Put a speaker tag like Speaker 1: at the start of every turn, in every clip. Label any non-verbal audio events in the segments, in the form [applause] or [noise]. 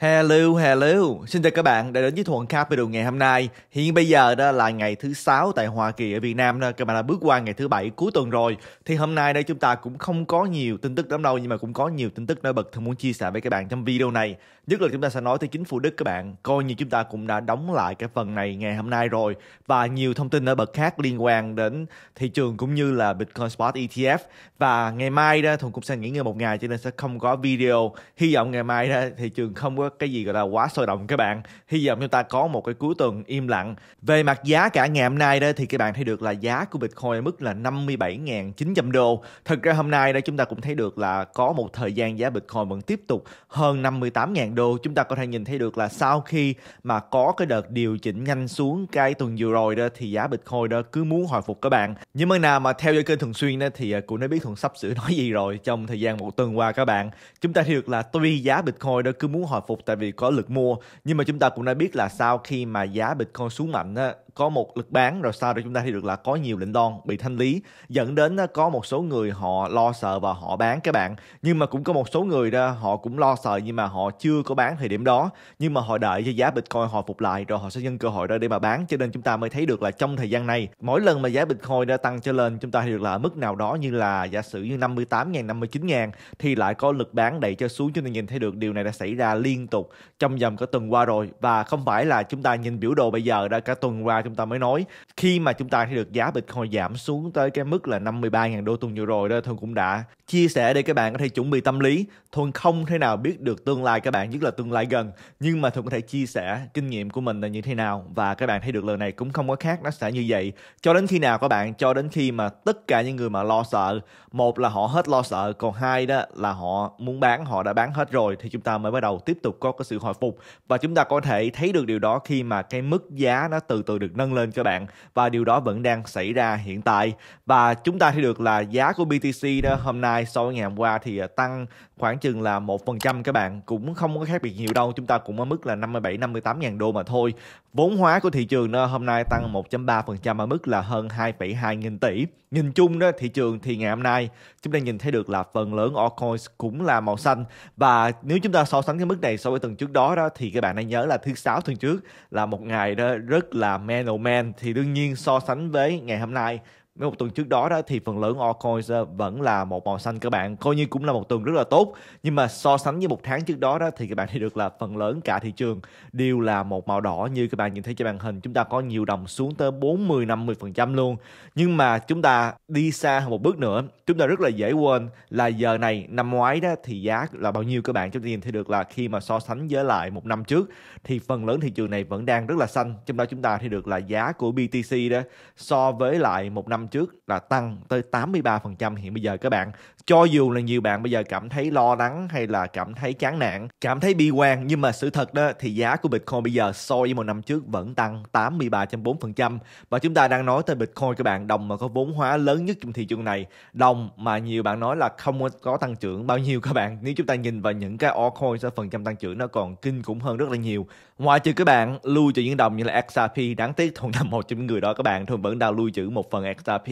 Speaker 1: Hello, hello. Xin chào các bạn đã đến với Thuận Capital ngày hôm nay. Hiện bây giờ đó là ngày thứ sáu tại Hoa Kỳ ở Việt Nam đó. Các bạn đã bước qua ngày thứ bảy cuối tuần rồi. Thì hôm nay đây chúng ta cũng không có nhiều tin tức lắm đâu nhưng mà cũng có nhiều tin tức nổi bật thân muốn chia sẻ với các bạn trong video này nhất là chúng ta sẽ nói tới chính phủ Đức các bạn coi như chúng ta cũng đã đóng lại cái phần này ngày hôm nay rồi và nhiều thông tin ở bậc khác liên quan đến thị trường cũng như là Bitcoin Spot ETF và ngày mai đó Thuận cũng sẽ nghỉ ngơi một ngày cho nên sẽ không có video hy vọng ngày mai đó thị trường không có cái gì gọi là quá sôi động các bạn hy vọng chúng ta có một cái cuối tuần im lặng về mặt giá cả ngày hôm nay đó thì các bạn thấy được là giá của Bitcoin ở mức là 57.900 đô thật ra hôm nay đó chúng ta cũng thấy được là có một thời gian giá Bitcoin vẫn tiếp tục hơn 58.000 đô chúng ta có thể nhìn thấy được là sau khi mà có cái đợt điều chỉnh nhanh xuống cái tuần vừa rồi đó thì giá Bitcoin đó cứ muốn hồi phục các bạn nhưng mà nào mà theo dõi kênh thường xuyên đó thì à, cũng đã biết thuận sắp sửa [laughs] nói gì rồi trong thời gian một tuần qua các bạn chúng ta thấy được là tuy giá Bitcoin đó cứ muốn hồi phục tại vì có lực mua nhưng mà chúng ta cũng đã biết là sau khi mà giá Bitcoin xuống mạnh đó có một lực bán rồi sau đó chúng ta thấy được là có nhiều lệnh đon bị thanh lý dẫn đến ờ, có một số người họ lo sợ và họ bán các bạn nhưng mà cũng có một số người đó họ cũng lo sợ nhưng mà họ chưa có bán thời điểm đó nhưng mà họ đợi cho giá bitcoin hồi phục lại rồi họ sẽ nhân cơ hội đó để mà bán cho nên chúng ta mới thấy được là trong thời gian này mỗi lần mà giá bitcoin đã tăng trở lên chúng ta thấy được là ở mức nào đó như là giả sử như 58.000 59.000 thì lại có lực bán đẩy cho xuống cho nên nhìn thấy được điều này đã xảy ra liên tục trong vòng cả tuần qua rồi và không phải là chúng ta nhìn biểu đồ bây giờ đã cả tuần qua chúng ta mới nói khi mà chúng ta thấy được giá Bitcoin giảm xuống tới cái mức là 53.000 đô tuần vừa rồi đó Thuần cũng đã chia sẻ để các bạn có thể chuẩn bị tâm lý Thuần không thể nào biết được tương lai các bạn nhất là tương lai gần nhưng mà Thuần có thể chia sẻ kinh nghiệm của mình là như thế nào và các bạn thấy được lần này cũng không có khác nó sẽ như vậy cho đến khi nào các bạn cho đến khi mà tất cả những người mà lo sợ một là họ hết lo sợ còn hai đó là họ muốn bán họ đã bán hết rồi thì chúng ta mới bắt đầu tiếp tục có cái sự hồi phục và chúng ta có thể thấy được điều đó khi mà cái mức giá nó từ từ được nâng lên cho bạn và điều đó vẫn đang xảy ra hiện tại và chúng ta thấy được là giá của BTC đó hôm nay so với ngày hôm qua thì à, tăng khoảng chừng là một phần trăm các bạn cũng không có khác biệt nhiều đâu chúng ta cũng ở mức là 57 58 ngàn đô mà thôi vốn hóa của thị trường đó, hôm nay tăng 1.3% ở mức là hơn 2,2 nghìn tỷ nhìn chung đó thị trường thì ngày hôm nay chúng ta nhìn thấy được là phần lớn altcoins cũng là màu xanh và nếu chúng ta so sánh cái mức này so với tuần trước đó đó thì các bạn hãy nhớ là thứ sáu tuần trước là một ngày đó rất là men Man thì đương nhiên so sánh với ngày hôm nay một tuần trước đó đó thì phần lớn altcoins ờ, vẫn là một màu xanh các bạn coi như cũng là một tuần rất là tốt nhưng mà so sánh với một tháng trước đó đó thì các bạn thấy được là phần lớn cả thị trường đều là một màu đỏ như các bạn nhìn thấy trên màn hình chúng ta có nhiều đồng xuống tới 40 50 phần trăm luôn nhưng mà chúng ta đi xa hơn một bước nữa chúng ta rất là dễ quên là giờ này năm ngoái đó thì giá là bao nhiêu các bạn chúng ta nhìn thấy được là khi mà so sánh với lại một năm trước thì phần lớn thị trường này vẫn đang rất là xanh trong đó chúng ta thấy được là giá của BTC đó so với lại một năm trước là tăng tới 83% hiện bây giờ các bạn. Cho dù là nhiều bạn bây giờ cảm thấy lo lắng hay là cảm thấy chán nản, cảm thấy bi quan nhưng mà sự thật đó thì giá của Bitcoin bây giờ so với một năm trước vẫn tăng 83.4% và chúng ta đang nói tới Bitcoin các bạn, đồng mà có vốn hóa lớn nhất trong thị trường này, đồng mà nhiều bạn nói là không có tăng trưởng bao nhiêu các bạn. Nếu chúng ta nhìn vào những cái altcoin phần trăm tăng trưởng nó còn kinh khủng hơn rất là nhiều Ngoài trừ các bạn lưu trữ những đồng như là XRP, đáng tiếc Thuận là một trong những người đó các bạn thường vẫn đang lưu trữ một phần XRP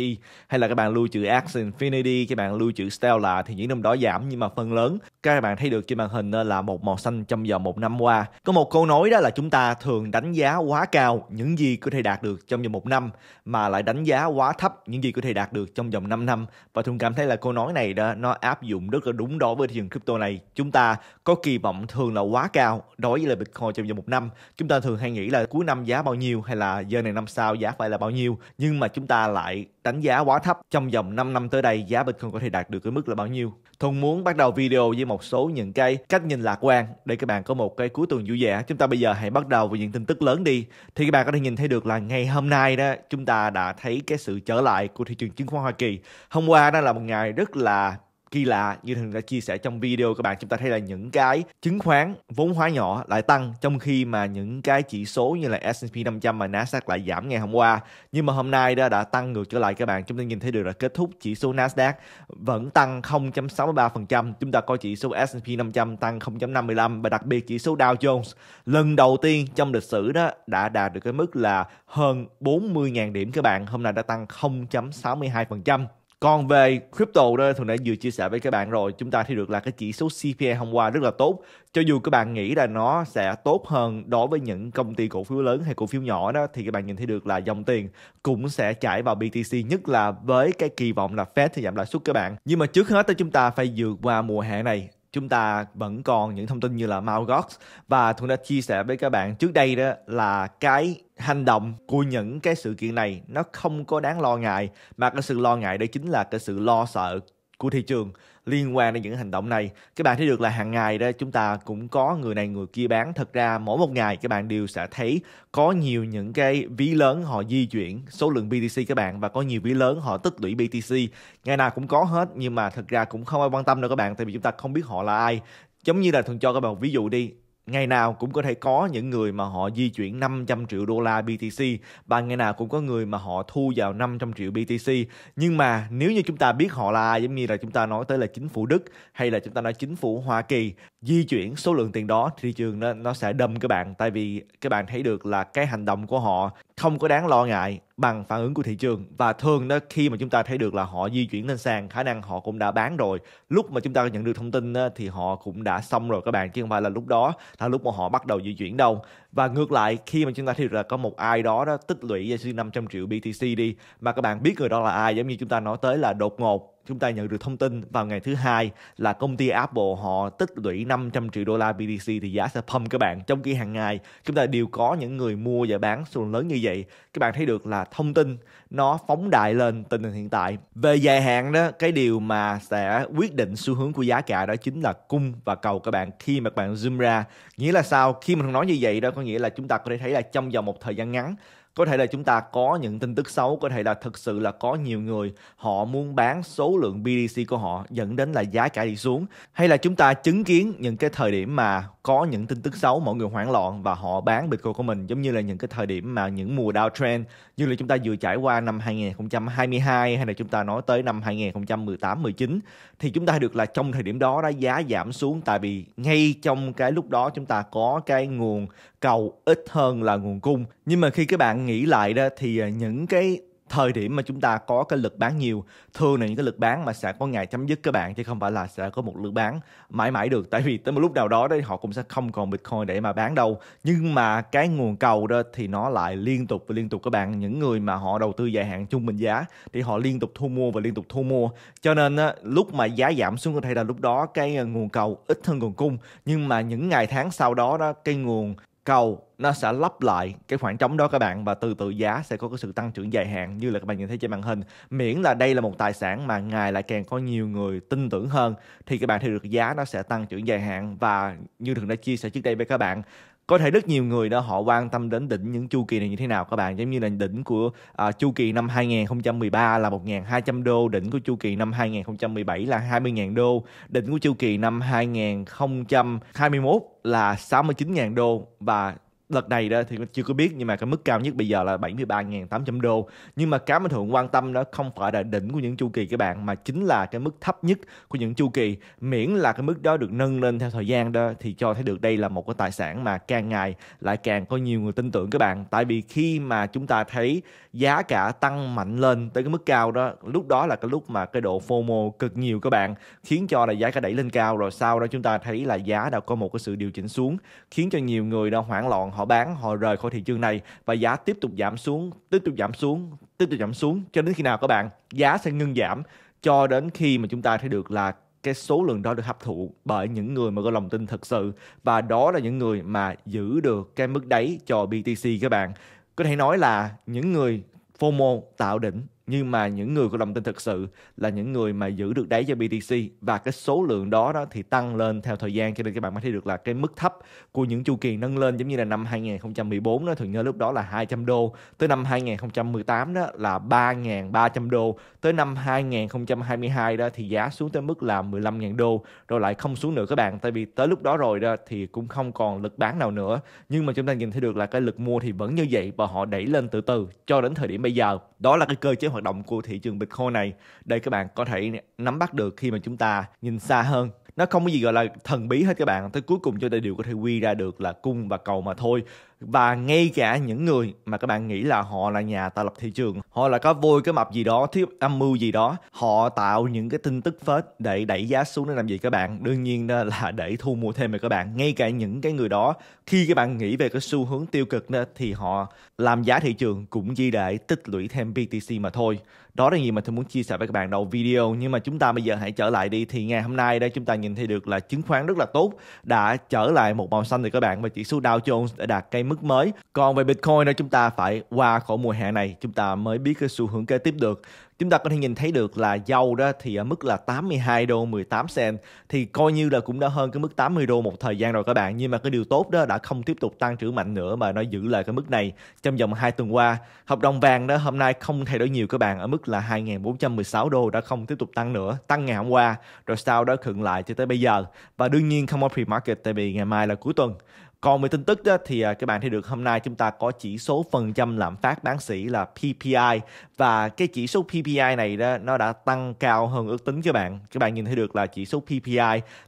Speaker 1: hay là các bạn lưu trữ Ax Infinity, các bạn lưu trữ Stellar thì những đồng đó giảm nhưng mà phần lớn các bạn thấy được trên màn hình ờ, là một màu xanh trong vòng một năm qua. Có một câu nói đó là chúng ta thường đánh giá quá cao những gì có thể đạt được trong vòng một năm mà lại đánh giá quá thấp những gì có thể đạt được trong vòng 5 năm và Thuận cảm thấy là câu nói này đó nó áp dụng rất là đúng đối với thị trường crypto này. Chúng ta có kỳ vọng thường là quá cao đối với là Bitcoin trong vòng một năm năm chúng ta thường hay nghĩ là cuối năm giá bao nhiêu hay là giờ này năm sau giá phải là bao nhiêu nhưng mà chúng ta lại đánh giá quá thấp trong vòng 5 năm tới đây giá Bitcoin có thể đạt được cái mức là bao nhiêu Thuần muốn bắt đầu video với một số những cái cách nhìn lạc quan để các bạn có một cái cuối tuần vui vẻ. Chúng ta bây giờ hãy bắt đầu với những tin tức lớn đi. Thì các bạn có thể nhìn thấy được là ngày hôm nay đó chúng ta đã thấy cái sự trở lại của thị trường chứng khoán Hoa Kỳ. Hôm qua đó là một ngày rất là kỳ lạ như thường đã chia sẻ trong video các bạn chúng ta thấy là những cái chứng khoán vốn hóa nhỏ lại tăng trong khi mà những cái chỉ số như là S&P 500 mà Nasdaq lại giảm ngày hôm qua nhưng mà hôm nay đã đã tăng ngược trở lại các bạn chúng ta nhìn thấy được là kết thúc chỉ số Nasdaq vẫn tăng 0.63% chúng ta coi chỉ số S&P 500 tăng 0.55 và đặc biệt chỉ số Dow Jones lần đầu tiên trong lịch sử đó đã đạt được cái mức là hơn 40.000 điểm các bạn hôm nay đã tăng 0.62% còn về crypto đó thường đã vừa chia sẻ với các bạn rồi chúng ta thấy được là cái chỉ số CPI hôm qua rất là tốt cho dù các bạn nghĩ là nó sẽ tốt hơn đối với những công ty cổ phiếu lớn hay cổ phiếu nhỏ đó thì các bạn nhìn thấy được là dòng tiền cũng sẽ chảy vào BTC nhất là với cái kỳ vọng là Fed thì giảm lãi suất các bạn nhưng mà trước hết thì chúng ta phải vượt qua mùa hè này chúng ta vẫn còn những thông tin như là Malgox và Thuận đã chia sẻ với các bạn trước đây đó là cái hành động của những cái sự kiện này nó không có đáng lo ngại mà cái sự lo ngại đó chính là cái sự lo sợ của thị trường liên quan đến những hành động này các bạn thấy được là hàng ngày đó chúng ta cũng có người này người kia bán thật ra mỗi một ngày các bạn đều sẽ thấy có nhiều những cái ví lớn họ di chuyển số lượng BTC các bạn và có nhiều ví lớn họ tích lũy BTC ngày nào cũng có hết nhưng mà thật ra cũng không ai quan tâm đâu các bạn tại vì chúng ta không biết họ là ai giống như là thường cho các bạn một ví dụ đi ngày nào cũng có thể có những người mà họ di chuyển 500 triệu đô la BTC và ngày nào cũng có người mà họ thu vào 500 triệu BTC nhưng mà nếu như chúng ta biết họ là ai giống như là chúng ta nói tới là chính phủ Đức hay là chúng ta nói chính phủ Hoa Kỳ di chuyển số lượng tiền đó thị trường nó, nó sẽ đâm các bạn tại vì các bạn thấy được là cái hành động của họ không có đáng lo ngại bằng phản ứng của thị trường và thường đó khi mà chúng ta thấy được là họ di chuyển lên sàn khả năng họ cũng đã bán rồi lúc mà chúng ta nhận được thông tin đó, thì họ cũng đã xong rồi các bạn chứ không phải là lúc đó là lúc mà họ bắt đầu di chuyển đâu và ngược lại khi mà chúng ta thấy được là có một ai đó đó tích lũy ra 500 triệu BTC đi mà các bạn biết người đó là ai giống như chúng ta nói tới là đột ngột chúng ta nhận được thông tin vào ngày thứ hai là công ty Apple họ tích lũy 500 triệu đô la BTC thì giá sẽ pump các bạn trong kỳ hàng ngày chúng ta đều có những người mua và bán số lượng lớn như vậy các bạn thấy được là thông tin nó phóng đại lên tình hình hiện tại về dài hạn đó cái điều mà sẽ quyết định xu hướng của giá cả đó chính là cung và cầu các bạn khi mà các bạn zoom ra nghĩa là sao khi mình nói như vậy đó có nghĩa là chúng ta có thể thấy là trong vòng một thời gian ngắn có thể là chúng ta có những tin tức xấu có thể là thực sự là có nhiều người họ muốn bán số lượng BDC của họ dẫn đến là giá cả đi xuống hay là chúng ta chứng kiến những cái thời điểm mà có những tin tức xấu mọi người hoảng loạn và họ bán Bitcoin của mình giống như là những cái thời điểm mà những mùa downtrend như là chúng ta vừa trải qua năm 2022 hay là chúng ta nói tới năm 2018 19 thì chúng ta được là trong thời điểm đó đã giá giảm xuống tại vì ngay trong cái lúc đó chúng ta có cái nguồn cầu ít hơn là nguồn cung nhưng mà khi các bạn nghĩ lại đó thì à, những cái thời điểm mà chúng ta có cái lực bán nhiều thường là những cái lực bán mà sẽ có ngày chấm dứt các bạn chứ không phải là sẽ có một lực bán mãi mãi được tại vì tới một lúc nào đó đấy họ cũng sẽ không còn bitcoin để mà bán đâu nhưng mà cái nguồn cầu đó thì nó lại liên tục và liên tục các bạn những người mà họ đầu tư dài hạn trung bình giá thì họ liên tục thu mua và liên tục thu mua cho nên á, lúc mà giá giảm xuống có thể là lúc đó cái nguồn cầu ít hơn nguồn cung nhưng mà những ngày tháng sau đó đó cái nguồn cầu nó sẽ lấp lại cái khoảng trống đó các bạn và từ từ giá sẽ có cái sự tăng trưởng dài hạn như là các bạn nhìn thấy trên màn hình miễn là đây là một tài sản mà ngài lại càng có nhiều người tin tưởng hơn thì các bạn thì được giá nó sẽ tăng trưởng dài hạn và như thường đã chia sẻ trước đây với các bạn có thể rất nhiều người đó họ quan tâm đến đỉnh những chu kỳ này như thế nào các bạn giống như là đỉnh của à, chu kỳ năm 2013 là 1.200 đô đỉnh của chu kỳ năm 2017 là 20.000 đô đỉnh của chu kỳ năm 2021 là 69.000 đô và đợt này đó thì chưa có biết nhưng mà cái mức cao nhất bây giờ là 73.800 đô nhưng mà cái mà thượng quan tâm đó không phải là đỉnh của những chu kỳ các bạn mà chính là cái mức thấp nhất của những chu kỳ miễn là cái mức đó được nâng lên theo thời gian đó thì cho thấy được đây là một cái tài sản mà càng ngày lại càng có nhiều người tin tưởng các bạn tại vì khi mà chúng ta thấy giá cả tăng mạnh lên tới cái mức cao đó lúc đó là cái lúc mà cái độ FOMO cực nhiều các bạn khiến cho là giá cả đẩy lên cao rồi sau đó chúng ta thấy là giá đã có một cái sự điều chỉnh xuống khiến cho nhiều người đã hoảng loạn họ bán họ rời khỏi thị trường này và giá tiếp tục giảm xuống tiếp tục giảm xuống tiếp tục giảm xuống cho đến khi nào các bạn giá sẽ ngưng giảm cho đến khi mà chúng ta thấy được là cái số lượng đó được hấp thụ bởi những người mà có lòng tin thật sự và đó là những người mà giữ được cái mức đáy cho BTC các bạn có thể nói là những người FOMO tạo đỉnh nhưng mà những người có lòng tin thực sự là những người mà giữ được đáy cho BTC và cái số lượng đó đó thì tăng lên theo thời gian cho nên các bạn mới thấy được là cái mức thấp của những chu kỳ nâng lên giống như là năm 2014 đó thường nhớ lúc đó là 200 đô tới năm 2018 đó là 3.300 đô tới năm 2022 đó thì giá xuống tới mức là 15.000 đô rồi lại không xuống nữa các bạn tại vì tới lúc đó rồi đó thì cũng không còn lực bán nào nữa nhưng mà chúng ta nhìn thấy được là cái lực mua thì vẫn như vậy và họ đẩy lên từ từ cho đến thời điểm bây giờ đó là cái cơ chế hoạt động của thị trường Bitcoin này để các bạn có thể nắm bắt được khi mà chúng ta nhìn xa hơn nó không có gì gọi là thần bí hết các bạn tới cuối cùng chúng ta đều có thể quy ra được là cung và cầu mà thôi và ngay cả những người mà các bạn nghĩ là họ là nhà tạo lập thị trường họ là có vôi cái mập gì đó thiếu âm mưu gì đó họ tạo những cái tin tức phết để đẩy giá xuống để làm gì các bạn đương nhiên là để thu mua thêm về các bạn ngay cả những cái người đó khi các bạn nghĩ về cái xu hướng tiêu cực đó, thì họ làm giá thị trường cũng chỉ để tích lũy thêm BTC mà thôi đó là gì mà tôi muốn chia sẻ với các bạn đầu video nhưng mà chúng ta bây giờ hãy trở lại đi thì ngày hôm nay đây chúng ta nhìn thấy được là chứng khoán rất là tốt đã trở lại một màu xanh rồi các bạn và chỉ số Dow Jones đã đạt cây mức mới còn về Bitcoin đó chúng ta phải qua khỏi mùa hè này chúng ta mới biết cái xu hướng kế tiếp được chúng ta có thể nhìn thấy được là dầu đó thì ở mức là 82 đô 18 cent thì coi như là cũng đã hơn cái mức 80 đô một thời gian rồi các bạn nhưng mà cái điều tốt đó đã không tiếp tục tăng trưởng mạnh nữa mà nó giữ lại cái mức này trong vòng 2 tuần qua hợp đồng vàng đó hôm nay không thay đổi nhiều các bạn ở mức là 2.416 đô đã không tiếp tục tăng nữa tăng ngày hôm qua rồi sau đó khựng lại cho tới bây giờ và đương nhiên không có pre-market tại vì ngày mai là cuối tuần còn về tin tức đó, thì à, các bạn thấy được hôm nay chúng ta có chỉ số phần trăm lạm phát bán sĩ là PPI và cái chỉ số PPI này đó nó đã tăng cao hơn ước tính các bạn. Các bạn nhìn thấy được là chỉ số PPI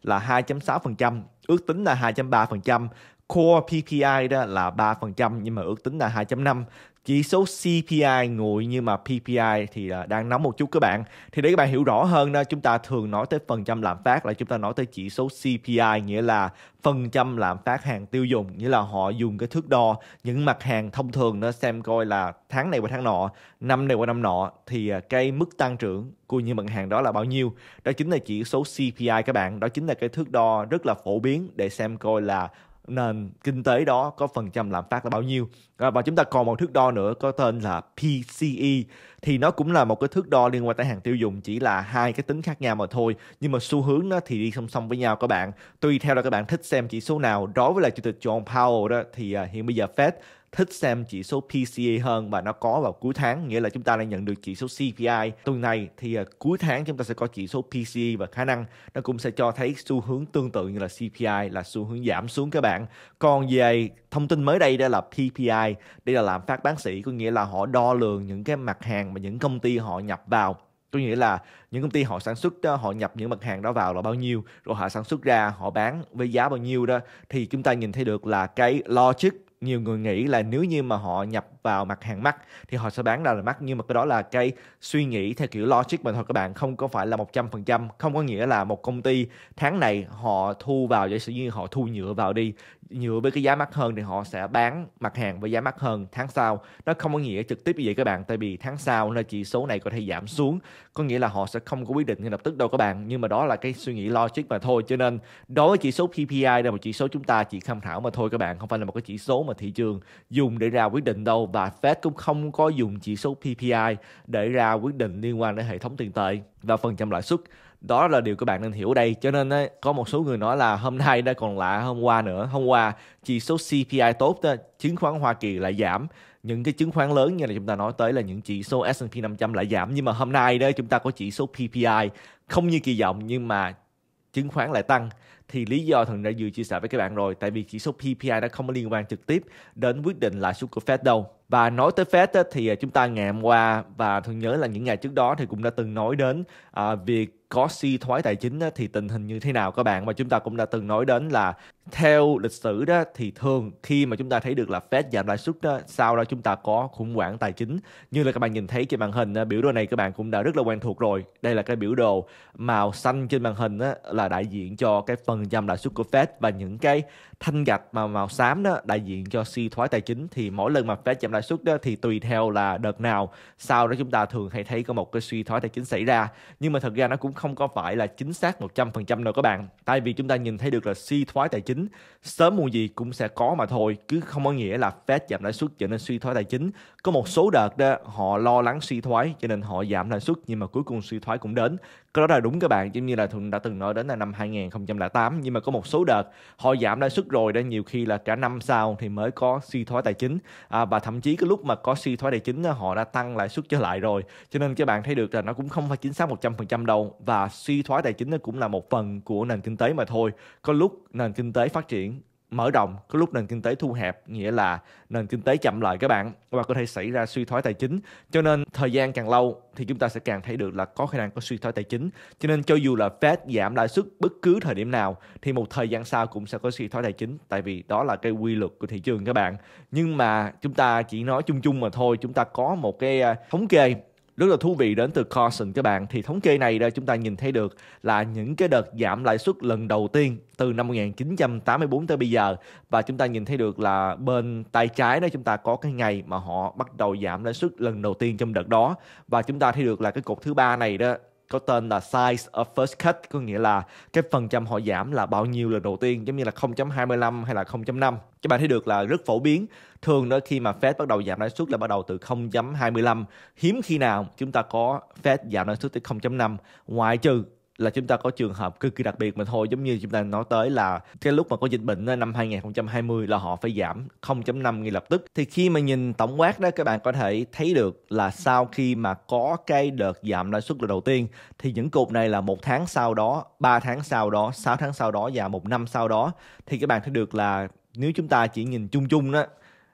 Speaker 1: là 2.6%, ước tính là 2.3%. Core PPI đó là 3% nhưng mà ước tính là 2.5 chỉ số CPI nguội nhưng mà PPI thì à, đang nóng một chút các bạn. Thì để các bạn hiểu rõ hơn đó, chúng ta thường nói tới phần trăm lạm phát là chúng ta nói tới chỉ số CPI nghĩa là phần trăm lạm phát hàng tiêu dùng nghĩa là họ dùng cái thước đo những mặt hàng thông thường nó xem coi là tháng này qua tháng nọ, năm này qua năm nọ thì à, cái mức tăng trưởng của những mặt hàng đó là bao nhiêu. Đó chính là chỉ số CPI các bạn, đó chính là cái thước đo rất là phổ biến để xem coi là nền kinh tế đó có phần trăm lạm phát là bao nhiêu à, và chúng ta còn một thước đo nữa có tên là PCE thì nó cũng là một cái thước đo liên quan tới hàng tiêu dùng chỉ là hai cái tính khác nhau mà thôi nhưng mà xu hướng nó thì đi song song với nhau các bạn tùy theo là các bạn thích xem chỉ số nào đối với là chủ tịch John Powell đó thì à, hiện bây giờ Fed thích xem chỉ số PCE hơn và nó có vào cuối tháng nghĩa là chúng ta đang nhận được chỉ số CPI tuần này thì à, cuối tháng chúng ta sẽ có chỉ số PCE và khả năng nó cũng sẽ cho thấy xu hướng tương tự như là CPI là xu hướng giảm xuống các bạn còn về thông tin mới đây đó là PPI đây là lạm phát bán sĩ, có nghĩa là họ đo lường những cái mặt hàng mà những công ty họ nhập vào có nghĩa là những công ty họ sản xuất đó, ờ, họ nhập những mặt hàng đó vào là bao nhiêu rồi họ sản xuất ra họ bán với giá bao nhiêu đó thì chúng ta nhìn thấy được là cái logic nhiều người nghĩ là nếu như mà họ nhập vào mặt hàng mắt thì họ sẽ bán ra là mắt nhưng mà cái đó là cái suy nghĩ theo kiểu logic mà thôi các bạn không có phải là một trăm phần trăm không có nghĩa là một công ty tháng này họ thu vào giả sử như họ thu nhựa vào đi nhựa với cái giá mắc hơn thì họ sẽ bán mặt hàng với giá mắc hơn tháng sau nó không có nghĩa trực tiếp như vậy các bạn tại vì tháng sau là chỉ số này có thể giảm xuống có nghĩa là họ sẽ không có quyết định ngay lập tức đâu các bạn nhưng mà đó là cái suy nghĩ logic mà thôi cho nên đối với chỉ số PPI đây là một chỉ số chúng ta chỉ tham khảo mà thôi các bạn không phải là một cái chỉ số mà thị trường dùng để ra quyết định đâu và Fed cũng không có dùng chỉ số PPI để ra quyết định liên quan đến hệ thống tiền tệ và phần trăm lãi suất đó là điều các bạn nên hiểu đây cho nên ấy, có một số người nói là hôm nay đã còn lạ hôm qua nữa hôm qua chỉ số CPI tốt đó, chứng khoán Hoa Kỳ lại giảm những cái chứng khoán lớn như là chúng ta nói tới là những chỉ số S&P 500 lại giảm nhưng mà hôm nay đó chúng ta có chỉ số PPI không như kỳ vọng nhưng mà chứng khoán lại tăng thì lý do thần đã vừa chia sẻ với các bạn rồi tại vì chỉ số PPI đã không có liên quan trực tiếp đến quyết định lãi suất của Fed đâu và nói tới Fed thì à, chúng ta ngày hôm qua và thường nhớ là những ngày trước đó thì cũng đã từng nói đến à, việc có suy thoái tài chính thì tình hình như thế nào các bạn và chúng ta cũng đã từng nói đến là theo lịch sử đó thì thường khi mà chúng ta thấy được là Fed giảm lãi suất đó sau đó chúng ta có khủng hoảng tài chính như là các bạn nhìn thấy trên màn hình biểu đồ này các bạn cũng đã rất là quen thuộc rồi đây là cái biểu đồ màu xanh trên màn hình là đại diện cho cái phần trăm lãi suất của Fed và những cái thanh gạch mà màu xám đó đại diện cho suy thoái tài chính thì mỗi lần mà Fed giảm lãi lãi suất đó thì tùy theo là đợt nào sau đó chúng ta thường hay thấy có một cái suy thoái tài chính xảy ra nhưng mà thật ra nó cũng không có phải là chính xác 100% đâu các bạn tại vì chúng ta nhìn thấy được là suy thoái tài chính sớm muộn gì cũng sẽ có mà thôi cứ không có nghĩa là Fed giảm lãi suất trở nên suy thoái tài chính có một số đợt đó họ lo lắng suy thoái cho nên họ giảm lãi suất nhưng mà cuối cùng suy thoái cũng đến cái đó là đúng các bạn giống như là thuận đã từng nói đến là năm 2008 nhưng mà có một số đợt họ giảm lãi suất rồi đó nhiều khi là cả năm sau thì mới có suy thoái tài chính à, và thậm chí chí cái lúc mà có suy thoái tài chính họ đã tăng lãi suất trở lại rồi cho nên các bạn thấy được là nó cũng không phải chính xác 100% đâu và suy thoái tài chính nó cũng là một phần của nền kinh tế mà thôi có lúc nền kinh tế phát triển mở rộng cái lúc nền kinh tế thu hẹp nghĩa là nền kinh tế chậm lại các bạn và có thể xảy ra suy thoái tài chính cho nên thời gian càng lâu thì chúng ta sẽ càng thấy được là có khả năng có suy thoái tài chính cho nên cho dù là Fed giảm lãi suất bất cứ thời điểm nào thì một thời gian sau cũng sẽ có suy thoái tài chính tại vì đó là cái quy luật của thị trường các bạn nhưng mà chúng ta chỉ nói chung chung mà thôi chúng ta có một cái à, thống kê rất là thú vị đến từ Carson các bạn thì thống kê này đây chúng ta nhìn thấy được là những cái đợt giảm lãi suất lần đầu tiên từ năm 1984 tới bây giờ và chúng ta nhìn thấy được là bên tay trái đó chúng ta có cái ngày mà họ bắt đầu giảm lãi suất lần đầu tiên trong đợt đó và chúng ta thấy được là cái cột thứ ba này đó có tên là size of first cut có nghĩa là cái phần trăm họ giảm là bao nhiêu lần đầu tiên giống như là 0.25 hay là 0.5 các bạn thấy được là rất phổ biến thường đó khi mà Fed bắt đầu giảm lãi suất là bắt đầu từ 0.25 hiếm khi nào chúng ta có Fed giảm lãi suất tới 0.5 ngoại trừ là chúng ta có trường hợp cực kỳ đặc biệt mà thôi giống như chúng ta nói tới là cái lúc mà có dịch bệnh năm 2020 là họ phải giảm 0.5 ngay lập tức thì khi mà nhìn tổng quát đó các bạn có thể thấy được là sau khi mà có cái đợt giảm lãi suất lần đầu tiên thì những cột này là một tháng sau đó 3 tháng sau đó 6 tháng sau đó và một năm sau đó thì các bạn thấy được là nếu chúng ta chỉ nhìn chung chung đó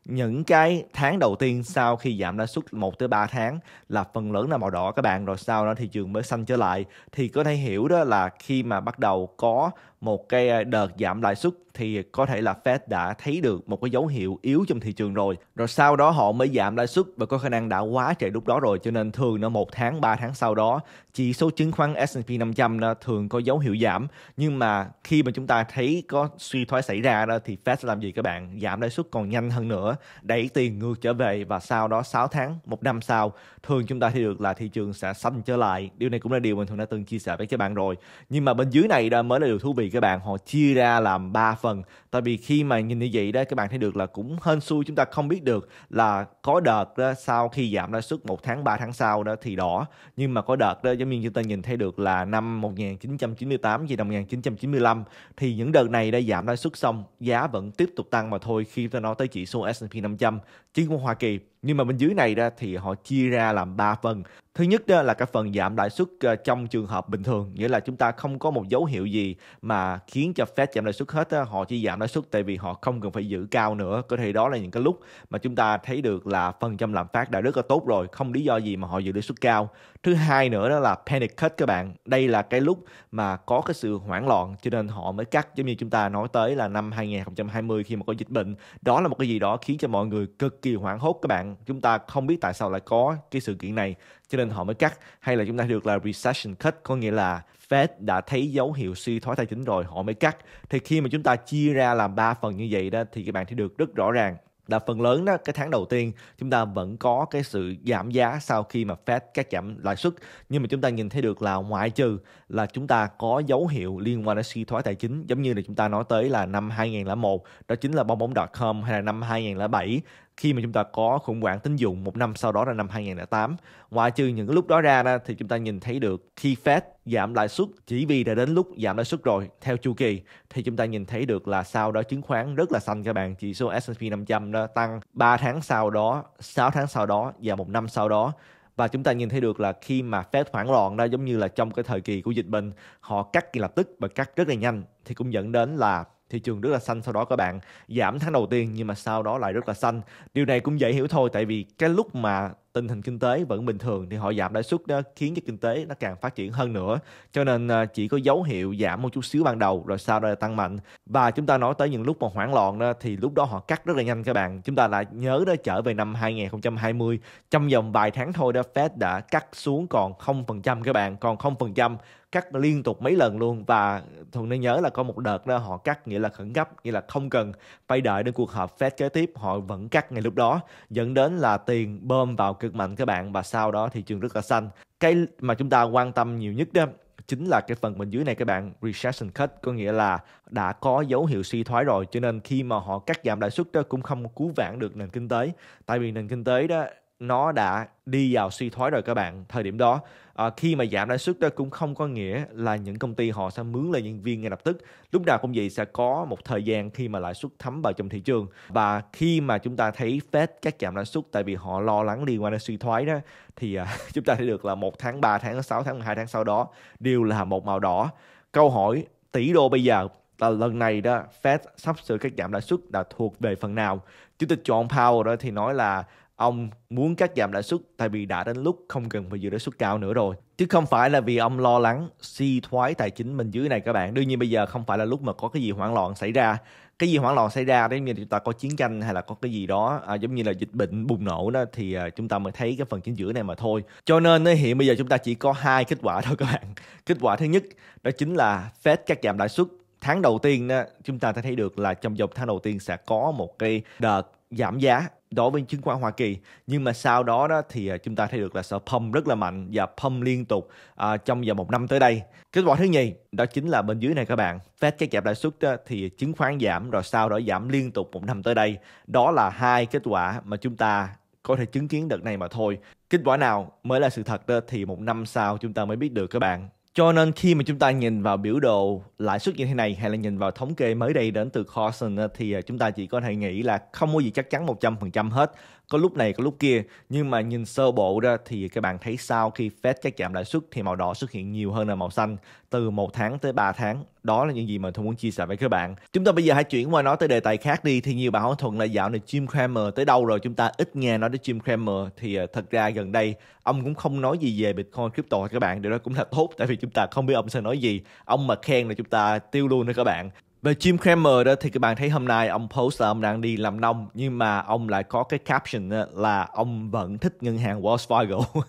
Speaker 1: những cái tháng đầu tiên sau khi giảm lãi suất 1 tới 3 tháng là phần lớn là màu đỏ các bạn rồi sau đó thị trường mới xanh trở lại thì có thể hiểu đó là khi mà bắt đầu có một cái ờ, đợt giảm lãi suất thì có thể là Fed đã thấy được một cái dấu hiệu yếu trong thị trường rồi. Rồi sau đó họ mới giảm lãi suất và có khả năng đã quá trễ lúc đó rồi cho nên thường nó một tháng 3 tháng sau đó chỉ số chứng khoán S&P 500 nó thường có dấu hiệu giảm nhưng mà khi mà chúng ta thấy có suy thoái xảy ra đó thì Fed sẽ làm gì các bạn? Giảm lãi suất còn nhanh hơn nữa, đẩy tiền ngược trở về và sau đó 6 tháng, một năm sau thường chúng ta thấy được là thị trường sẽ xanh trở lại. Điều này cũng là điều mình thường đã từng chia sẻ với các bạn rồi. Nhưng mà bên dưới này đó mới là điều thú vị các bạn họ chia ra làm 3 phần tại vì khi mà nhìn như vậy đó các bạn thấy được là cũng hên xui chúng ta không biết được là có đợt đó, sau khi giảm lãi suất một tháng 3 tháng sau đó thì đỏ nhưng mà có đợt đó giống như chúng ta nhìn thấy được là năm 1998 và năm 1995 thì những đợt này đã giảm lãi suất xong giá vẫn tiếp tục tăng mà thôi khi ta nói tới chỉ số S&P 500 chứng khoán Hoa Kỳ nhưng mà bên dưới này ra thì họ chia ra làm 3 phần thứ nhất đó là cái phần giảm lãi suất ờ, trong trường hợp bình thường nghĩa là chúng ta không có một dấu hiệu gì mà khiến cho Fed giảm lãi suất hết đó. họ chỉ giảm lãi suất tại vì họ không cần phải giữ cao nữa có thể đó là những cái lúc mà chúng ta thấy được là phần trăm lạm phát đã rất là tốt rồi không lý do gì mà họ giữ lãi suất cao thứ hai nữa đó là panic cut các bạn đây là cái lúc mà có cái sự hoảng loạn cho nên họ mới cắt giống như chúng ta nói tới là năm 2020 khi mà có dịch bệnh đó là một cái gì đó khiến cho mọi người cực kỳ hoảng hốt các bạn chúng ta không biết tại sao lại có cái sự kiện này cho nên họ mới cắt hay là chúng ta được là recession cut có nghĩa là Fed đã thấy dấu hiệu suy thoái tài chính rồi họ mới cắt thì khi mà chúng ta chia ra làm ba phần như vậy đó thì các bạn thấy được rất rõ ràng là phần lớn đó cái tháng đầu tiên chúng ta vẫn có cái sự giảm giá sau khi mà Fed cắt giảm lãi suất nhưng mà chúng ta nhìn thấy được là ngoại trừ là chúng ta có dấu hiệu liên quan đến suy thoái tài chính giống như là chúng ta nói tới là năm 2001 đó chính là bong bóng dot com hay là năm 2007 khi mà chúng ta có khủng hoảng tín dụng một năm sau đó là năm 2008 ngoại trừ những lúc đó ra đó, thì chúng ta nhìn thấy được khi Fed giảm lãi suất chỉ vì đã đến lúc giảm lãi suất rồi theo chu kỳ thì chúng ta nhìn thấy được là sau đó chứng khoán rất là xanh các bạn chỉ số S&P 500 đó tăng 3 tháng sau đó 6 tháng sau đó và một năm sau đó và chúng ta nhìn thấy được là khi mà Fed hoảng loạn đó giống như là trong cái thời kỳ của dịch bệnh họ cắt ngay lập tức và cắt rất là nhanh thì cũng dẫn đến là thị trường rất là xanh sau đó các bạn giảm tháng đầu tiên nhưng mà sau đó lại rất là xanh điều này cũng dễ hiểu thôi tại vì cái lúc mà tình hình kinh tế vẫn bình thường thì họ giảm lãi suất đó khiến cho kinh tế nó càng phát triển hơn nữa cho nên à, chỉ có dấu hiệu giảm một chút xíu ban đầu rồi sau đó là tăng mạnh và chúng ta nói tới những lúc mà hoảng loạn đó thì lúc đó họ cắt rất là nhanh các bạn chúng ta lại nhớ đó trở về năm 2020 trong vòng vài tháng thôi đó Fed đã cắt xuống còn 0% các bạn còn 0% cắt liên tục mấy lần luôn và thuận nên nhớ là có một đợt đó họ cắt nghĩa là khẩn cấp nghĩa là không cần phải đợi đến cuộc họp Fed kế tiếp họ vẫn cắt ngay lúc đó dẫn đến là tiền bơm vào cực mạnh các bạn và sau đó thị trường rất là xanh cái mà chúng ta quan tâm nhiều nhất đó chính là cái phần bên dưới này các bạn recession cut có nghĩa là đã có dấu hiệu suy thoái rồi cho nên khi mà họ cắt giảm lãi suất đó cũng không cứu vãn được nền kinh tế tại vì nền kinh tế đó nó đã đi vào suy thoái rồi các bạn thời điểm đó à, khi mà giảm lãi suất đó cũng không có nghĩa là những công ty họ sẽ mướn lại nhân viên ngay lập tức lúc nào cũng vậy sẽ có một thời gian khi mà lãi suất thấm vào trong thị trường và khi mà chúng ta thấy Fed cắt giảm lãi suất tại vì họ lo lắng liên quan đến suy thoái đó thì à, [laughs] chúng ta thấy được là một tháng 3 tháng 6 tháng 12 tháng sau đó đều là một màu đỏ câu hỏi tỷ đô bây giờ là lần này đó Fed sắp sửa cắt giảm lãi suất đã thuộc về phần nào Chủ tịch John Powell đó thì nói là ông muốn cắt giảm lãi suất tại vì đã đến lúc không cần phải giữ lãi suất cao nữa rồi chứ không phải là vì ông lo lắng suy thoái tài chính mình dưới này các bạn đương nhiên bây giờ không phải là lúc mà có cái gì hoảng loạn xảy ra cái gì hoảng loạn xảy ra đấy như chúng ta có chiến tranh hay là có cái gì đó à, giống như là dịch bệnh bùng nổ đó thì à, chúng ta mới thấy cái phần chính giữa này mà thôi cho nên hiện bây giờ chúng ta chỉ có hai kết quả thôi các bạn [laughs] kết quả thứ nhất đó chính là fed cắt giảm lãi suất tháng đầu tiên đó, chúng ta thấy được là trong vòng tháng đầu tiên sẽ có một cái đợt giảm giá đối với chứng khoán Hoa Kỳ nhưng mà sau đó đó thì à, chúng ta thấy được là sợ pump rất là mạnh và pump liên tục à, trong vòng một năm tới đây kết quả thứ nhì đó chính là bên dưới này các bạn Fed cái kẹp lãi suất thì chứng khoán giảm rồi sau đó giảm liên tục một năm tới đây đó là hai kết quả mà chúng ta có thể chứng kiến đợt này mà thôi kết quả nào mới là sự thật đó, thì một năm sau chúng ta mới biết được các bạn cho nên khi mà chúng ta nhìn vào biểu đồ lãi suất như thế này hay là nhìn vào thống kê mới đây đến từ Carson thì à, chúng ta chỉ có thể nghĩ là không có gì chắc chắn 100% hết có lúc này có lúc kia nhưng mà nhìn sơ bộ ra thì các bạn thấy sau khi Fed cắt giảm lãi suất thì màu đỏ xuất hiện nhiều hơn là màu xanh từ một tháng tới 3 tháng đó là những gì mà tôi muốn chia sẻ với các bạn chúng ta bây giờ hãy chuyển qua nói tới đề tài khác đi thì nhiều bạn hỏi thuận là dạo này Jim Cramer tới đâu rồi chúng ta ít nghe nói đến Jim Cramer thì à, thật ra gần đây ông cũng không nói gì về Bitcoin crypto các bạn điều đó cũng là tốt tại vì chúng ta không biết ông sẽ nói gì ông mà khen là chúng ta tiêu luôn đó các bạn về Jim Cramer đó thì các bạn thấy hôm nay ông post là ông đang đi làm nông nhưng mà ông lại có cái caption là ông vẫn thích ngân hàng Wells Fargo. [laughs]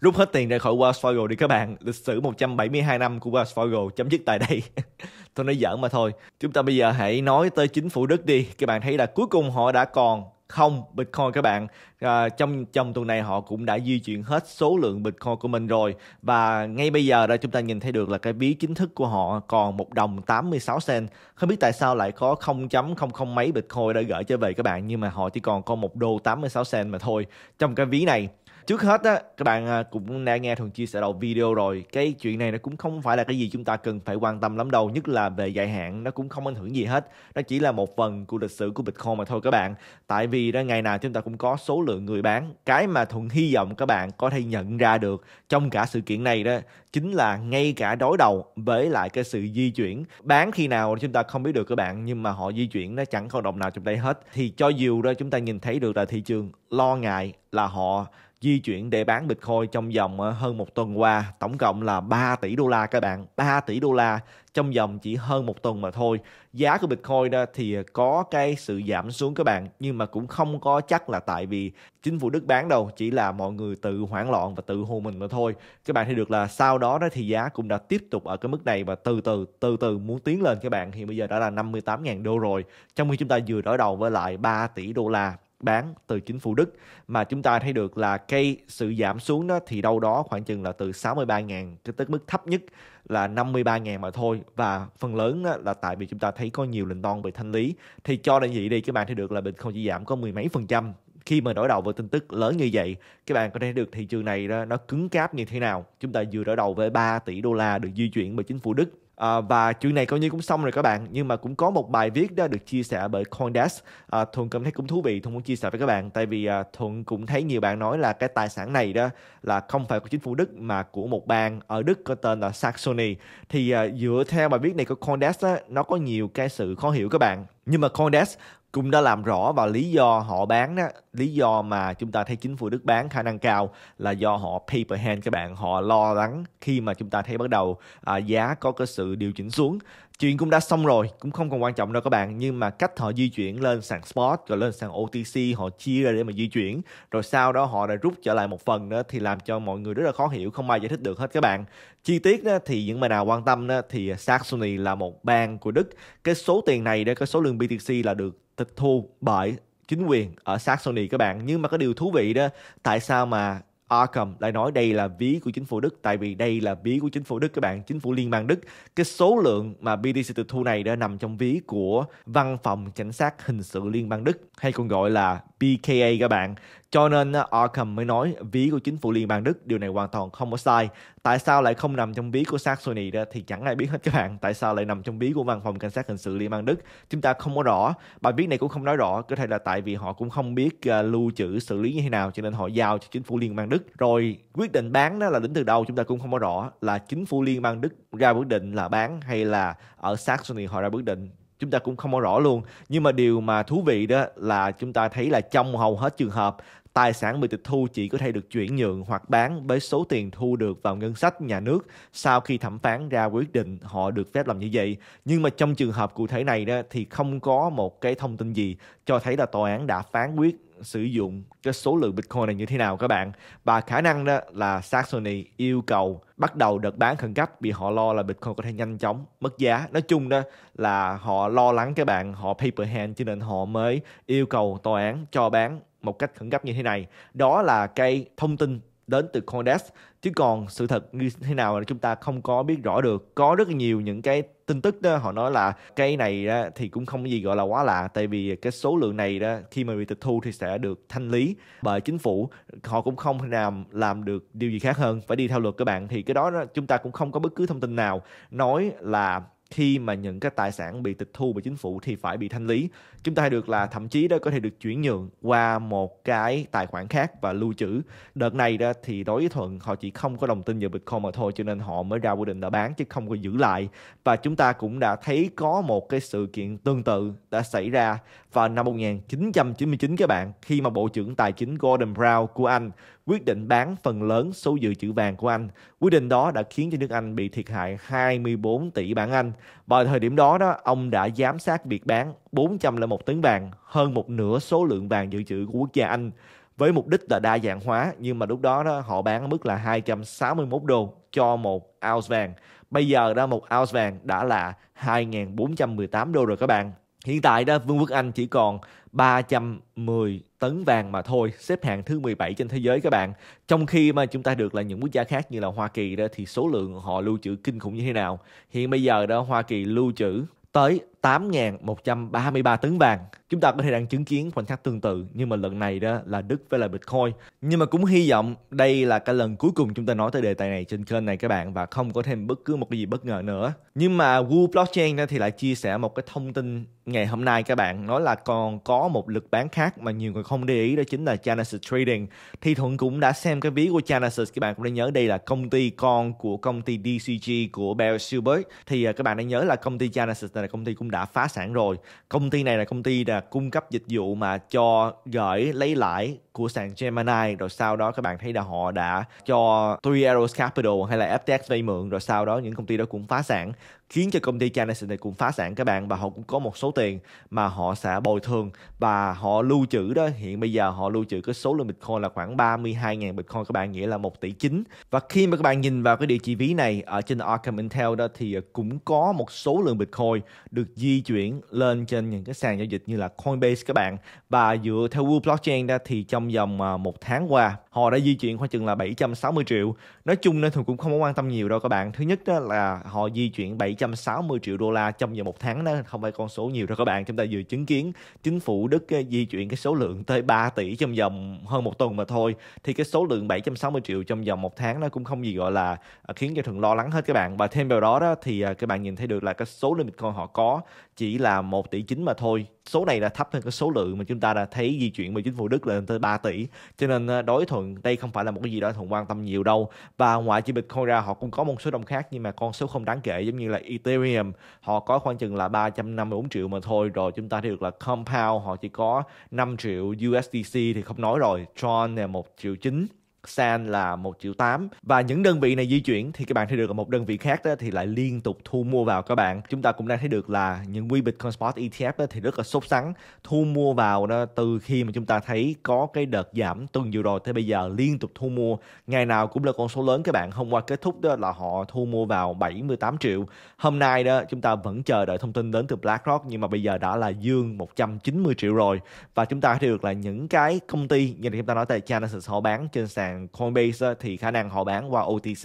Speaker 1: Rút hết tiền ra khỏi Wells Fargo đi các bạn. Lịch sử 172 năm của Wells Fargo chấm dứt tại đây. [laughs] Tôi nói giỡn mà thôi. Chúng ta bây giờ hãy nói tới chính phủ Đức đi. Các bạn thấy là cuối cùng họ đã còn không Bitcoin các bạn. À, trong trong tuần này họ cũng đã di chuyển hết số lượng Bitcoin của mình rồi và ngay bây giờ đây chúng ta nhìn thấy được là cái ví chính thức của họ còn một đồng 86 cent. Không biết tại sao lại có 0.00 mấy Bitcoin đã gửi trở về các bạn nhưng mà họ chỉ còn có một đô 86 cent mà thôi trong cái ví này trước hết á các bạn à, cũng đã nghe thường chia sẻ đầu video rồi cái chuyện này nó cũng không phải là cái gì chúng ta cần phải quan tâm lắm đâu nhất là về dài hạn nó cũng không ảnh hưởng gì hết nó chỉ là một phần của lịch sử của bitcoin mà thôi các bạn tại vì đó ngày nào chúng ta cũng có số lượng người bán cái mà thuận hy vọng các bạn có thể nhận ra được trong cả sự kiện này đó chính là ngay cả đối đầu với lại cái sự di chuyển bán khi nào chúng ta không biết được các bạn nhưng mà họ di chuyển nó chẳng có đồng nào trong đây hết thì cho dù đó chúng ta nhìn thấy được là thị trường lo ngại là họ di chuyển để bán Bitcoin trong vòng ờ, hơn một tuần qua, tổng cộng là 3 tỷ đô la các bạn, 3 tỷ đô la trong vòng chỉ hơn một tuần mà thôi. Giá của Bitcoin đó thì ờ, có cái sự giảm xuống các bạn, nhưng mà cũng không có chắc là tại vì chính phủ Đức bán đâu, chỉ là mọi người tự hoảng loạn và tự hù mình mà thôi. Các bạn thấy được là sau đó đó thì giá cũng đã tiếp tục ở cái mức này và từ từ từ từ muốn tiến lên các bạn. Hiện bây giờ đã là 58.000 đô rồi, trong khi chúng ta vừa đối đầu với lại 3 tỷ đô la bán từ chính phủ Đức mà chúng ta thấy được là cây sự giảm xuống đó thì đâu đó khoảng chừng là từ 63.000 cái tới mức thấp nhất là 53.000 mà thôi và phần lớn là tại vì chúng ta thấy có nhiều lệnh non về thanh lý thì cho đơn vị đi các bạn thấy được là bình không chỉ giảm có mười mấy phần trăm khi mà đối đầu với tin tức lớn như vậy các bạn có thể được thị trường này đó, nó cứng cáp như thế nào chúng ta vừa đối đầu với 3 tỷ đô la được di chuyển bởi chính phủ Đức À, và chuyện này coi như cũng xong rồi các bạn nhưng mà cũng có một bài viết đó được chia sẻ bởi Coindesk à, thuận cảm thấy cũng thú vị thuận muốn chia sẻ với các bạn tại vì à, thuận cũng thấy nhiều bạn nói là cái tài sản này đó là không phải của chính phủ đức mà của một bang ở đức có tên là saxony thì à, dựa theo bài viết này của Coindesk đó, nó có nhiều cái sự khó hiểu các bạn nhưng mà Coindesk cũng đã làm rõ và lý do họ bán đó lý do mà chúng ta thấy chính phủ đức bán khả năng cao là do họ paper hand các bạn họ lo lắng khi mà chúng ta thấy bắt đầu à, giá có cái sự điều chỉnh xuống chuyện cũng đã xong rồi cũng không còn quan trọng đâu các bạn nhưng mà cách họ di chuyển lên sàn spot rồi lên sàn otc họ chia ra để mà di chuyển rồi sau đó họ lại rút trở lại một phần nữa thì làm cho mọi người rất là khó hiểu không ai giải thích được hết các bạn chi tiết đó, thì những bạn nào quan tâm đó, thì saxony là một bang của đức cái số tiền này đó cái số lượng btc là được tịch thu bởi chính quyền ở Saxony các bạn. Nhưng mà có điều thú vị đó, tại sao mà Arkham lại nói đây là ví của chính phủ Đức tại vì đây là ví của chính phủ Đức các bạn, chính phủ liên bang Đức. Cái số lượng mà BTC tịch thu này đã nằm trong ví của Văn phòng Cảnh sát Hình sự Liên bang Đức hay còn gọi là bka các bạn. Cho nên Arkham mới nói ví của chính phủ liên bang Đức điều này hoàn toàn không có sai. Tại sao lại không nằm trong ví của Sony đó thì chẳng ai biết hết các bạn. Tại sao lại nằm trong ví của văn phòng cảnh sát hình sự liên bang Đức? Chúng ta không có rõ. Bài viết này cũng không nói rõ. Có thể là tại vì họ cũng không biết ờ, lưu trữ xử lý như thế nào cho nên họ giao cho chính phủ liên bang Đức. Rồi quyết định bán đó là đến từ đâu chúng ta cũng không có rõ là chính phủ liên bang Đức ra quyết định là bán hay là ở Sony họ ra quyết định chúng ta cũng không có rõ luôn nhưng mà điều mà thú vị đó là chúng ta thấy là trong hầu hết trường hợp tài sản bị tịch thu chỉ có thể được chuyển nhượng hoặc bán với số tiền thu được vào ngân sách nhà nước sau khi thẩm phán ra quyết định họ được phép làm như vậy. Nhưng mà trong trường hợp cụ thể này đó thì không có một cái thông tin gì cho thấy là tòa án đã phán quyết sử dụng cái số lượng Bitcoin này như thế nào các bạn và khả năng đó là Saxony yêu cầu bắt đầu đợt bán khẩn cấp vì họ lo là Bitcoin có thể nhanh chóng mất giá nói chung đó là họ lo lắng các bạn họ paper hand cho nên họ mới yêu cầu tòa án cho bán một cách khẩn cấp như thế này đó là cái thông tin đến từ Coindesk chứ còn sự thật như thế nào là chúng ta không có biết rõ được có rất nhiều những cái tin tức đó họ nói là cái này đó, thì cũng không gì gọi là quá lạ tại vì cái số lượng này đó khi mà bị tịch thu thì sẽ được thanh lý bởi chính phủ họ cũng không thể làm làm được điều gì khác hơn phải đi theo luật các bạn thì cái đó, đó chúng ta cũng không có bất cứ thông tin nào nói là khi mà những cái tài sản bị tịch thu bởi chính phủ thì phải bị thanh lý chúng ta hay được là thậm chí đó có thể được chuyển nhượng qua một cái tài khoản khác và lưu trữ đợt này đó thì đối với thuận họ chỉ không có đồng tin về bitcoin mà thôi cho nên họ mới ra quyết định đã bán chứ không có giữ lại và chúng ta cũng đã thấy có một cái sự kiện tương tự đã xảy ra vào năm 1999 các bạn khi mà Bộ trưởng Tài chính Gordon Brown của Anh quyết định bán phần lớn số dự trữ vàng của Anh. Quyết định đó đã khiến cho nước Anh bị thiệt hại 24 tỷ bảng Anh. Vào thời điểm đó đó, ông đã giám sát việc bán 401 tấn vàng, hơn một nửa số lượng vàng dự trữ của quốc gia Anh với mục đích là đa dạng hóa nhưng mà lúc đó, đó họ bán ở mức là 261 đô cho một ounce vàng. Bây giờ đó một ounce vàng đã là 2.418 đô rồi các bạn. Hiện tại đó Vương quốc Anh chỉ còn 310 tấn vàng mà thôi, xếp hạng thứ 17 trên thế giới các bạn. Trong khi mà chúng ta được là những quốc gia khác như là Hoa Kỳ đó thì số lượng họ lưu trữ kinh khủng như thế nào. Hiện bây giờ đó Hoa Kỳ lưu trữ tới 8.133 tấn vàng. Chúng ta có thể đang chứng kiến khoảnh khắc tương tự nhưng mà lần này đó là Đức với lại Bitcoin. Nhưng mà cũng hy vọng đây là cái lần cuối cùng chúng ta nói tới đề tài này trên kênh này các bạn và không có thêm bất cứ một cái gì bất ngờ nữa. Nhưng mà Wu Blockchain thì lại chia sẻ một cái thông tin ngày hôm nay các bạn nói là còn có một lực bán khác mà nhiều người không để ý đó chính là Genesis Trading. Thì Thuận cũng đã xem cái ví của Genesis các bạn cũng đã nhớ đây là công ty con của công ty DCG của Bear Silver Thì à, các bạn đã nhớ là công ty Genesis là công ty cũng đã phá sản rồi công ty này là công ty là cung cấp dịch vụ mà cho gửi lấy lãi của sàn Gemini rồi sau đó các bạn thấy là họ đã cho Three Arrows Capital hay là FTX vay mượn rồi sau đó những công ty đó cũng phá sản khiến cho công ty Janison này cũng phá sản các bạn và họ cũng có một số tiền mà họ sẽ bồi thường và họ lưu trữ đó hiện bây giờ họ lưu trữ cái số lượng Bitcoin là khoảng 32.000 Bitcoin các bạn nghĩa là 1 tỷ 9 và khi mà các bạn nhìn vào cái địa chỉ ví này ở trên Arkham Intel đó thì cũng có một số lượng Bitcoin được di chuyển lên trên những cái sàn giao dịch như là Coinbase các bạn và dựa theo Wu Blockchain ra thì trong vòng à, một tháng qua họ đã di chuyển khoảng chừng là 760 triệu nói chung nên thường cũng không có quan tâm nhiều đâu các bạn thứ nhất đó là họ di chuyển 760 triệu đô la trong vòng một tháng đó không phải con số nhiều đâu các bạn chúng ta vừa chứng kiến chính phủ Đức di chuyển cái số lượng tới 3 tỷ trong vòng hơn một tuần mà thôi thì cái số lượng 760 triệu trong vòng một tháng nó cũng không gì gọi là à, khiến cho thường lo lắng hết các bạn và thêm vào đó đó thì à, các bạn nhìn thấy được là cái số limit coin họ có chỉ là 1 tỷ 9 mà thôi số này là thấp hơn cái số lượng mà chúng ta đã thấy di chuyển về chính phủ Đức lên tới 3 tỷ cho nên ờ, đối thuận đây không phải là một cái gì đó thuận quan tâm nhiều đâu và ngoại trừ Bitcoin ra họ cũng có một số đồng khác nhưng mà con số không đáng kể giống như là Ethereum họ có khoảng chừng là 354 triệu mà thôi rồi chúng ta thấy được là Compound họ chỉ có 5 triệu USDC thì không nói rồi Tron là 1 triệu 9 sàn là 1 triệu 8 và những đơn vị này di chuyển thì các bạn thấy được là một đơn vị khác đó thì lại liên tục thu mua vào các bạn chúng ta cũng đang thấy được là những quy Bitcoin Spot ETF đó thì rất là sốt sắng thu mua vào đó từ khi mà chúng ta thấy có cái đợt giảm tuần vừa rồi tới bây giờ liên tục thu mua ngày nào cũng là con số lớn các bạn hôm qua kết thúc đó là họ thu mua vào 78 triệu hôm nay đó chúng ta vẫn chờ đợi thông tin đến từ BlackRock nhưng mà bây giờ đã là dương 190 triệu rồi và chúng ta thấy được là những cái công ty như chúng ta nói tại Genesis họ bán trên sàn sàn Coinbase thì khả năng họ bán qua OTC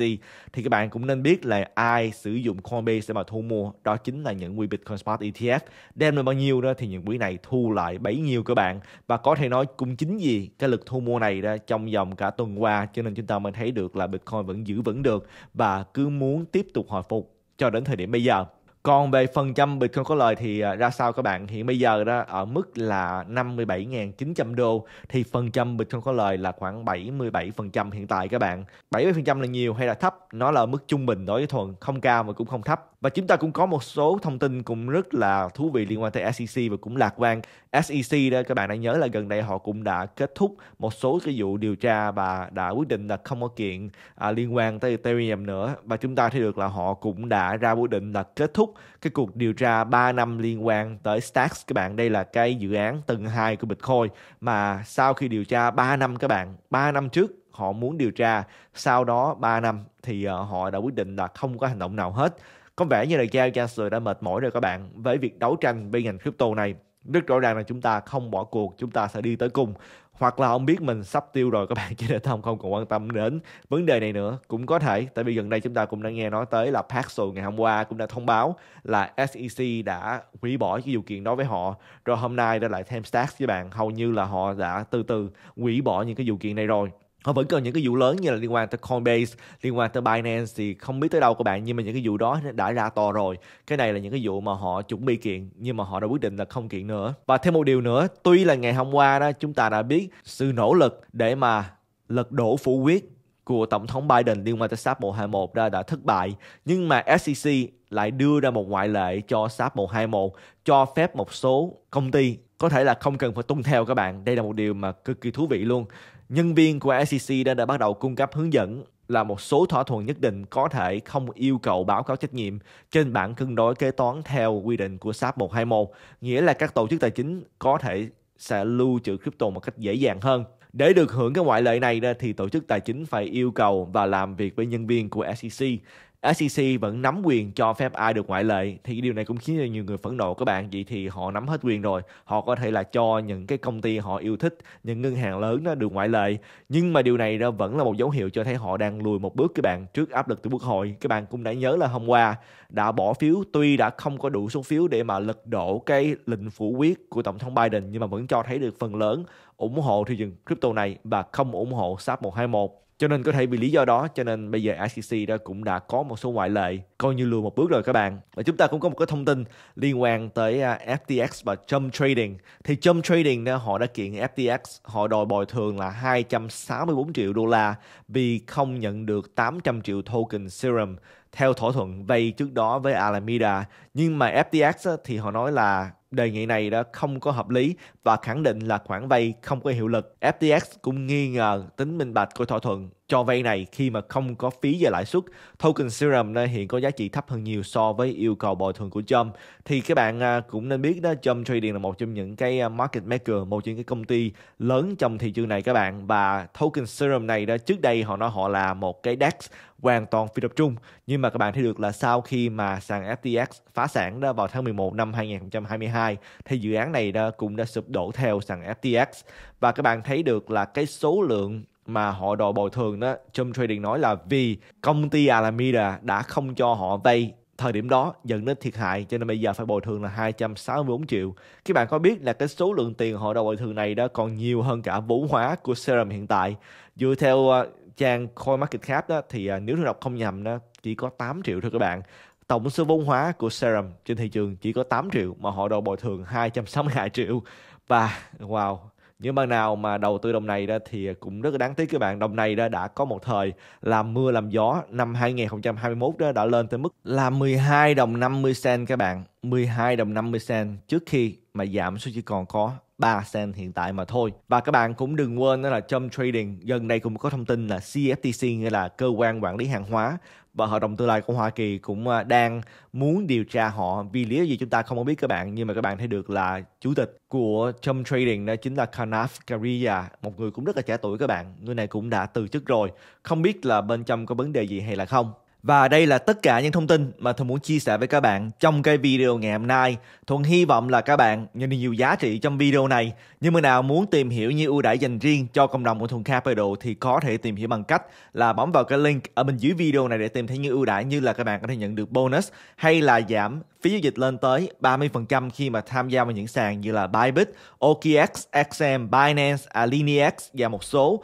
Speaker 1: thì các bạn cũng nên biết là ai sử dụng Coinbase để mà thu mua đó chính là những quỹ Bitcoin Spot ETF đem lên bao nhiêu đó thì những quỹ này thu lại bấy nhiêu các bạn và có thể nói cũng chính vì cái lực thu mua này đó trong vòng cả tuần qua cho nên chúng ta mới thấy được là Bitcoin vẫn giữ vững được và cứ muốn tiếp tục hồi phục cho đến thời điểm bây giờ còn về phần trăm Bitcoin có lời thì à, ra sao các bạn? Hiện bây giờ đó ở mức là 57.900 đô thì phần trăm Bitcoin có lời là khoảng 77% hiện tại các bạn. 70% là nhiều hay là thấp? Nó là mức trung bình đối với Thuận, không cao mà cũng không thấp và chúng ta cũng có một số thông tin cũng rất là thú vị liên quan tới SEC và cũng lạc quan SEC đó các bạn đã nhớ là gần đây họ cũng đã kết thúc một số cái vụ điều tra và đã quyết định là không có kiện à, liên quan tới Ethereum nữa và chúng ta thấy được là họ cũng đã ra quyết định là kết thúc cái cuộc điều tra 3 năm liên quan tới Stacks các bạn đây là cái dự án tầng 2 của Bitcoin mà sau khi điều tra 3 năm các bạn 3 năm trước họ muốn điều tra sau đó 3 năm thì uh, họ đã quyết định là không có hành động nào hết có vẻ như là Giao Chancellor đã mệt mỏi rồi các bạn với việc đấu tranh với ngành crypto này rất rõ ràng là chúng ta không bỏ cuộc chúng ta sẽ đi tới cùng hoặc là ông biết mình sắp tiêu rồi các bạn cho nên ông không còn quan tâm đến vấn đề này nữa cũng có thể tại vì gần đây chúng ta cũng đã nghe nói tới là Paxos ngày hôm qua cũng đã thông báo là SEC đã hủy bỏ cái điều kiện đó với họ rồi hôm nay đã lại thêm stacks với bạn hầu như là họ đã từ từ hủy bỏ những cái điều kiện này rồi họ vẫn cần những cái vụ lớn như là liên quan tới Coinbase, liên quan tới Binance thì không biết tới đâu các bạn nhưng mà những cái vụ đó đã ra to rồi. Cái này là những cái vụ mà họ chuẩn bị kiện nhưng mà họ đã quyết định là không kiện nữa. Và thêm một điều nữa, tuy là ngày hôm qua đó chúng ta đã biết sự nỗ lực để mà lật đổ phủ quyết của Tổng thống Biden liên quan tới SAP 121 đã, đã thất bại. Nhưng mà SEC lại đưa ra một ngoại lệ cho SAP 121 cho phép một số công ty có thể là không cần phải tuân theo các bạn. Đây là một điều mà cực kỳ thú vị luôn nhân viên của SEC đã, đã bắt đầu cung cấp hướng dẫn là một số thỏa thuận nhất định có thể không yêu cầu báo cáo trách nhiệm trên bảng cân đối kế toán theo quy định của SAP 121, nghĩa là các tổ chức tài chính có thể sẽ lưu trữ crypto một cách dễ dàng hơn. Để được hưởng cái ngoại lệ này thì tổ chức tài chính phải yêu cầu và làm việc với nhân viên của SEC SEC vẫn nắm quyền cho phép ai được ngoại lệ thì điều này cũng khiến cho nhiều người phẫn nộ các bạn vậy thì họ nắm hết quyền rồi họ có thể là cho những cái công ty họ yêu thích những ngân hàng lớn nó được ngoại lệ nhưng mà điều này đó vẫn là một dấu hiệu cho thấy họ đang lùi một bước các bạn trước áp lực từ quốc hội các bạn cũng đã nhớ là hôm qua đã bỏ phiếu tuy đã không có đủ số phiếu để mà lật đổ cái lệnh phủ quyết của tổng thống Biden nhưng mà vẫn cho thấy được phần lớn ủng hộ thị trường crypto này và không ủng hộ SAP 121 cho nên có thể vì lý do đó cho nên bây giờ ICC đã cũng đã có một số ngoại lệ coi như lùi một bước rồi các bạn và chúng ta cũng có một cái thông tin liên quan tới à, FTX và Jump Trading thì Jump Trading họ đã kiện FTX họ đòi bồi thường là 264 triệu đô la vì không nhận được 800 triệu token serum theo thỏa thuận vay trước đó với Alameda nhưng mà FTX thì họ nói là đề nghị này đã không có hợp lý và khẳng định là khoản vay không có hiệu lực. FTX cũng nghi ngờ tính minh bạch của thỏa thuận cho vay này khi mà không có phí và lãi suất. Token Serum này hiện có giá trị thấp hơn nhiều so với yêu cầu bồi thường của Jump. Thì các bạn à, cũng nên biết đó Jump Trading là một trong những cái à, market maker, một trong những cái công ty lớn trong thị trường này các bạn và Token Serum này đó trước đây họ nói họ là một cái DEX hoàn toàn phi tập trung nhưng mà các bạn thấy được là sau khi mà sàn FTX phá sản đó vào tháng 11 năm 2022 thì dự án này đó cũng đã sụp đổ theo sàn FTX và các bạn thấy được là cái số lượng mà họ đòi bồi thường đó, Trump Trading nói là vì công ty Alameda đã không cho họ vay thời điểm đó dẫn đến thiệt hại cho nên bây giờ phải bồi thường là 264 triệu. Các bạn có biết là cái số lượng tiền họ đòi bồi thường này đó còn nhiều hơn cả vốn hóa của Serum hiện tại. Dựa theo uh, trang CoinMarketCap đó thì uh, nếu tôi đọc không nhầm đó chỉ có 8 triệu thôi các bạn. Tổng số vốn hóa của Serum trên thị trường chỉ có 8 triệu mà họ đòi bồi thường 262 triệu. Và wow, những bạn nào mà đầu tư đồng này ra thì cũng rất là đáng tiếc các bạn đồng này ra đã có một thời làm mưa làm gió năm 2021 đó đã lên tới mức là 12 đồng 50 sen các bạn 12 đồng 50 sen trước khi mà giảm xuống chỉ còn có 3 sen hiện tại mà thôi. Và các bạn cũng đừng quên đó là trong trading gần đây cũng có thông tin là CFTC nghĩa là cơ quan quản lý hàng hóa và Hội đồng Tương lai của Hoa Kỳ cũng à, đang muốn điều tra họ vì lý do gì chúng ta không có biết các bạn nhưng mà các bạn thấy được là chủ tịch của Trump Trading đó chính là Kanaf Karia một người cũng rất là trẻ tuổi các bạn. Người này cũng đã từ chức rồi. Không biết là bên trong có vấn đề gì hay là không. Và đây là tất cả những thông tin mà Thuận muốn chia sẻ với các bạn trong cái video ngày hôm nay. Thuận hy vọng là các bạn nhận được nhiều giá trị trong video này. Nhưng mà nào muốn tìm hiểu như ưu đãi dành riêng cho cộng đồng của Thuận Capital thì có thể tìm hiểu bằng cách là bấm vào cái link ở bên dưới video này để tìm thấy những ưu đãi như là các bạn có thể nhận được bonus hay là giảm phí giao dịch lên tới 30% khi mà tham gia vào những sàn như là Bybit, OKX, XM, Binance, AlineX và một số